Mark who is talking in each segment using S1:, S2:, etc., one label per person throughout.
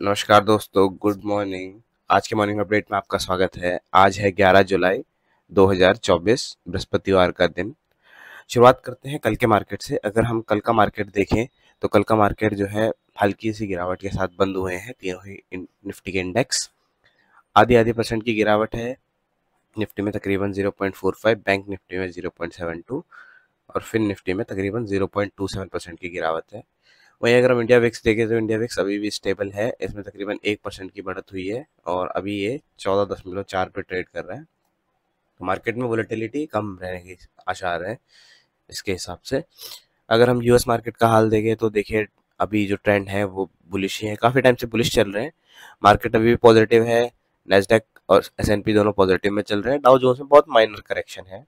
S1: नमस्कार दोस्तों good morning आज के मॉर्निंग अपडेट में आपका स्वागत है आज है 11 जुलाई 2024 बृहस्पतिवार का दिन शुरुआत करते हैं कल के मार्केट से अगर हम कल का मार्केट देखें तो कल का मार्केट जो है हल्की सी गिरावट के साथ बंद हुए हैं तीनों ही निफ्टी के इंडेक्स आधी आधी परसेंट की गिरावट है निफ्टी में तकरीबन जीरो बैंक निफ्टी में जीरो और फिन निफ्टी में तकरीबन जीरो परसेंट की गिरावट है वहीं अगर हम इंडिया विक्स देखें तो इंडिया विक्स अभी भी स्टेबल है इसमें तकरीबन एक परसेंट की बढ़त हुई है और अभी ये चौदह दशमलव चार पे ट्रेड कर रहा है तो मार्केट में वोलेटिलिटी कम रहने की आशा है इसके हिसाब से अगर हम यूएस मार्केट का हाल देखें तो देखिए अभी जो ट्रेंड है वो बुलिश ही है काफ़ी टाइम से बुलिश चल रहे हैं मार्केट अभी भी पॉजिटिव है नेस्डेक और एस दोनों पॉजिटिव में चल रहे हैं डाउ जो में बहुत माइनर करेक्शन है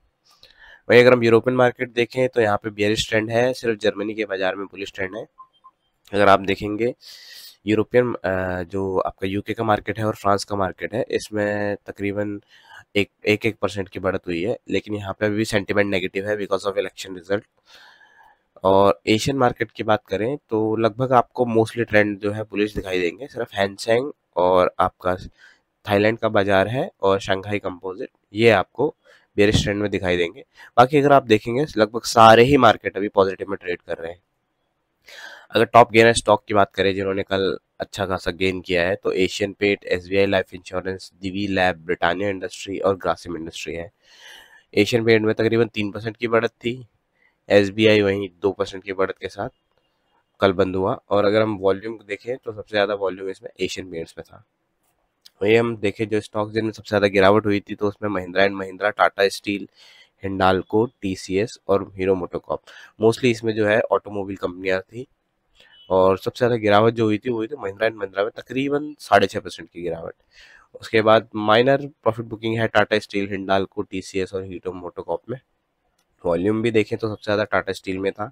S1: वहीं अगर हम यूरोपियन मार्केट देखें तो यहाँ पे बियरिश ट्रेंड है सिर्फ जर्मनी के बाजार में बुलिश ट्रेंड है अगर आप देखेंगे यूरोपियन जो आपका यूके का मार्केट है और फ्रांस का मार्केट है इसमें तकरीबन एक एक एक परसेंट की बढ़त हुई है लेकिन यहाँ पे अभी भी सेंटिमेंट नेगेटिव है बिकॉज ऑफ इलेक्शन रिजल्ट और एशियन मार्केट की बात करें तो लगभग आपको मोस्टली ट्रेंड जो है बुलिश दिखाई देंगे सिर्फ हैंगसेंग और आपका थाईलैंड का बाजार है और शंघाई कंपोजिट ये आपको बेरिश ट्रेंड में दिखाई देंगे बाकी अगर आप देखेंगे लगभग सारे ही मार्केट अभी पॉजिटिव में ट्रेड कर रहे हैं अगर टॉप गेनर स्टॉक की बात करें जिन्होंने कल अच्छा खासा गेन किया है तो Asian paints life insurance Divi lab Britannia industry और ग्रासिम इंडस्ट्री है एशियन पेट में तकरीबन तीन परसेंट की बढ़त थी एस वहीं दो परसेंट की बढ़त के साथ कल बंद हुआ और अगर हम वॉल्यूम देखें तो सबसे ज़्यादा वॉल्यूम इसमें एशियन पेंट्स में था वही हम देखें जो स्टॉक जिनमें सबसे ज़्यादा गिरावट हुई थी तो उसमें Mahindra and Mahindra Tata steel Hindalco T और हीरो मोटोकॉप मोस्टली इसमें जो है ऑटोमोबाइल कंपनियाँ थी और सबसे ज़्यादा गिरावट जो हुई थी वो हुई थी महिंद्रा एंड महिंद्रा में तकरीबन साढ़े छः परसेंट की गिरावट उसके बाद माइनर प्रॉफिट बुकिंग है टाटा स्टील को टी सी एस और हीटो मोटोकॉप में वॉल्यूम भी देखें तो सबसे ज़्यादा टाटा स्टील में था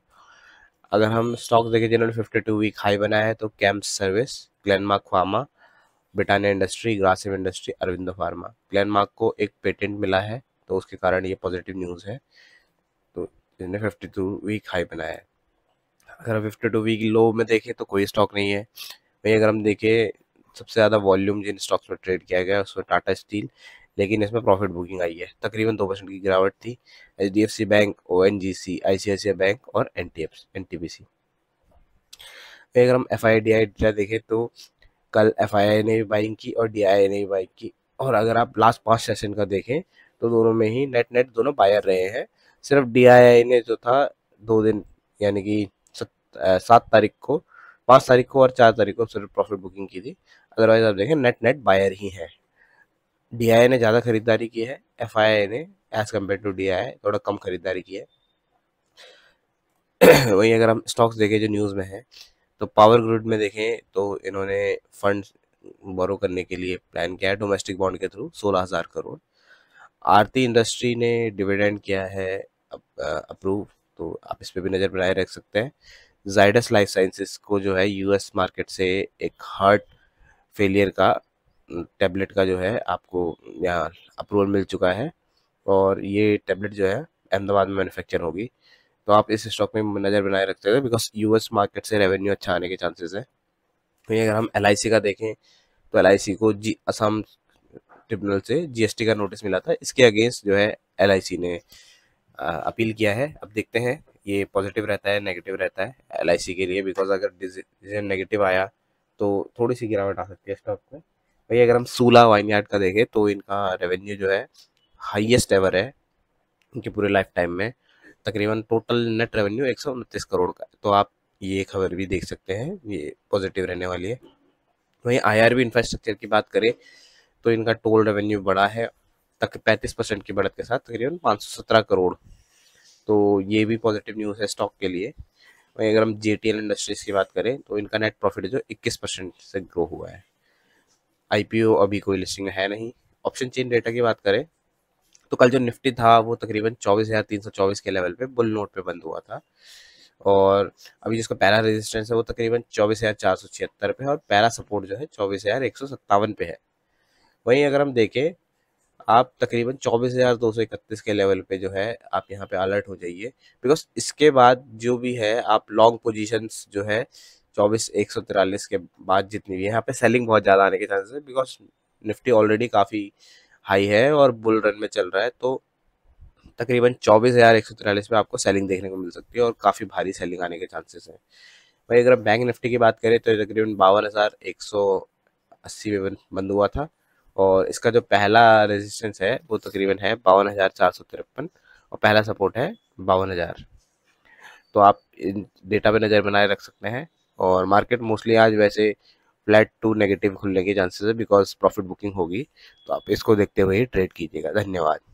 S1: अगर हम स्टॉक देखें जिन्होंने फिफ्टी टू वीक हाई बनाया है तो camp service Glenmark pharma Britannia industry Grasim industry Arvind pharma Glenmark को एक पेटेंट मिला है तो उसके कारण ये पॉजिटिव न्यूज़ है तो जिन्होंने फिफ्टी टू वीक हाई बनाया है अगर हम फिफ्टी टू वीक लो में देखें तो कोई स्टॉक नहीं है वही अगर हम देखें सबसे ज़्यादा वॉल्यूम जिन स्टॉक्स में ट्रेड किया गया उसमें टाटा स्टील लेकिन इसमें प्रॉफिट बुकिंग आई है तकरीबन दो परसेंट की गिरावट थी H D F C bank O N G C I C I C I bank और N T F N T P C वही अगर हम F I D I data देखें तो कल एफ आई आई ने भी बाइंग की और डी आई आई ने भी बाइंग की और अगर आप लास्ट पाँच सेशन का देखें तो दोनों में ही नेट नेट दोनों बायर रहे हैं सिर्फ डी आई आई ने जो था दो दिन यानी कि सात तारीख को पाँच तारीख को और चार तारीख को सिर्फ प्रॉफिट बुकिंग की थी अदरवाइज आप देखें नेट नेट बायर ही है डी ने ज़्यादा खरीदारी की है एफ ने एज कम्पेयर टू डी थोड़ा कम खरीदारी की है वहीं अगर हम स्टॉक्स देखें जो न्यूज़ में है तो पावर ग्रिड में देखें तो इन्होंने फंड बोरो करने के लिए प्लान किया है डोमेस्टिक बॉन्ड के थ्रू सोलह हज़ार करोड़ आरती इंडस्ट्री ने डिविडेंड किया है अप्रूव तो आप इस पर भी नज़र बनाए रख सकते हैं जायडस लाइफ साइंसेस को जो है यूएस मार्केट से एक हार्ट फेलियर का टैबलेट का जो है आपको यहाँ अप्रूवल मिल चुका है और ये टैबलेट जो है अहमदाबाद में मैन्युफैक्चर होगी तो आप इस स्टॉक में नज़र बनाए रखते हो बिकॉज यूएस मार्केट से रेवेन्यू अच्छा आने के चांसेस है वहीं अगर हम एल का देखें तो एल को जी असम ट्रिब्यूनल से जीएसटी का नोटिस मिला था इसके अगेंस्ट जो है एल ने अपील किया है अब देखते हैं ये पॉजिटिव रहता है नेगेटिव रहता है एल के लिए बिकॉज अगर डिसीजन नेगेटिव आया तो थोड़ी सी गिरावट आ सकती है स्टॉक में वही अगर हम सूला वाइन यार्ड का देखें तो इनका रेवेन्यू जो है हाइएस्ट एवर है इनके पूरे लाइफ टाइम में तकरीबन टोटल नेट रेवेन्यू एक करोड़ का तो आप ये खबर भी देख सकते हैं ये पॉजिटिव रहने वाली है वहीं आई इंफ्रास्ट्रक्चर की बात करें तो इनका टोल रेवेन्यू बढ़ा है तक पैंतीस परसेंट की बढ़त के साथ तकरीबन पाँच सौ सत्रह करोड़ तो ये भी पॉजिटिव न्यूज़ है स्टॉक के लिए वहीं अगर हम जे इंडस्ट्रीज़ की बात करें तो इनका नेट प्रॉफिट जो 21 परसेंट से ग्रो हुआ है आई अभी कोई लिस्टिंग है नहीं ऑप्शन चेन डेटा की बात करें तो कल जो निफ्टी था वो तकरीबन चौबीस हज़ार तीन सौ चौबीस के लेवल पे बुल नोट पे बंद हुआ था और अभी जिसका पहला रेजिस्टेंस है वो तकरीबन चौबीस हज़ार चार सौ छिहत्तर पे है और पहला सपोर्ट जो है चौबीस हज़ार एक सौ सत्तावन पे है वहीं अगर हम देखें आप तकरीबन चौबीस हज़ार दो सौ इकतीस के लेवल पे जो है आप यहाँ पे अलर्ट हो जाइए बिकॉज इसके बाद जो भी है आप लॉन्ग पोजीशंस जो है चौबीस एक सौ तिरालीस के बाद जितनी भी है यहाँ पे सेलिंग बहुत ज़्यादा आने के चांसेस है बिकॉज निफ्टी ऑलरेडी काफ़ी हाई है और बुल रन में चल रहा है तो तकरीबन चौबीस हज़ार एक सौ तिरालीस में आपको सेलिंग देखने को मिल सकती है और काफ़ी भारी सेलिंग आने के चांसेस हैं भाई अगर आप बैंक निफ्टी की बात करें तो तकरीबन बावन हज़ार एक सौ अस्सी में बंद हुआ था और इसका जो पहला रेजिस्टेंस है वो तकरीबन है बावन हज़ार चार सौ तिरपन और पहला सपोर्ट है बावन हज़ार तो आप इन डेटा पे नज़र बनाए रख सकते हैं और मार्केट मोस्टली आज वैसे फ्लैट टू नेगेटिव खुलने के चांसेस है बिकॉज प्रॉफिट बुकिंग होगी तो आप इसको देखते हुए ही ट्रेड कीजिएगा धन्यवाद